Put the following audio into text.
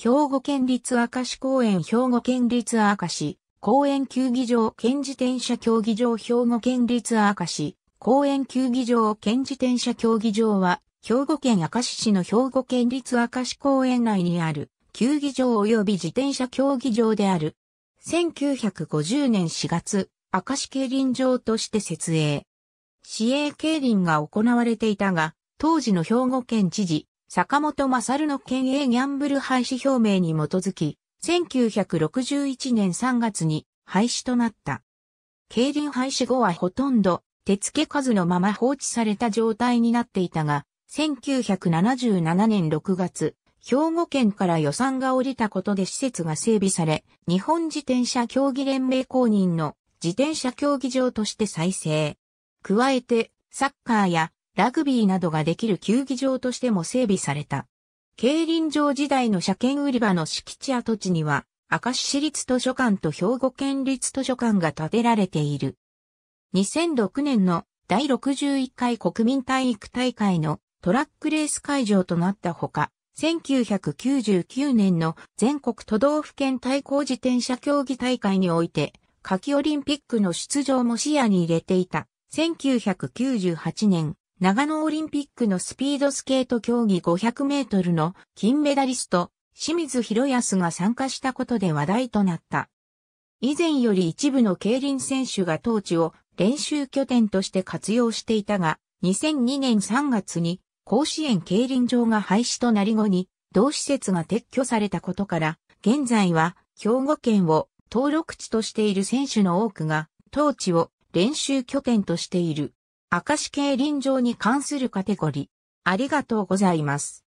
兵庫県立明石公園兵庫県立明石公園球技場県自転車競技場兵庫県立明石公園球技場県自転車競技場は兵庫県明石市の兵庫県立明石公園内にある球技場及び自転車競技場である。1950年4月、明石競輪場として設営。市営競輪が行われていたが、当時の兵庫県知事、坂本勝の県営ギャンブル廃止表明に基づき、1961年3月に廃止となった。競輪廃止後はほとんど手付け数のまま放置された状態になっていたが、1977年6月、兵庫県から予算が下りたことで施設が整備され、日本自転車競技連盟公認の自転車競技場として再生。加えて、サッカーやラグビーなどができる球技場としても整備された。競輪場時代の車検売り場の敷地跡地には、明石市立図書館と兵庫県立図書館が建てられている。2006年の第61回国民体育大会のトラックレース会場となったほか、1999年の全国都道府県対抗自転車競技大会において、夏季オリンピックの出場も視野に入れていた。1998年、長野オリンピックのスピードスケート競技500メートルの金メダリスト、清水博康が参加したことで話題となった。以前より一部の競輪選手が当地を練習拠点として活用していたが、2002年3月に甲子園競輪場が廃止となり後に、同施設が撤去されたことから、現在は兵庫県を登録地としている選手の多くが、当地を練習拠点としている。明石競輪場に関するカテゴリー。ありがとうございます。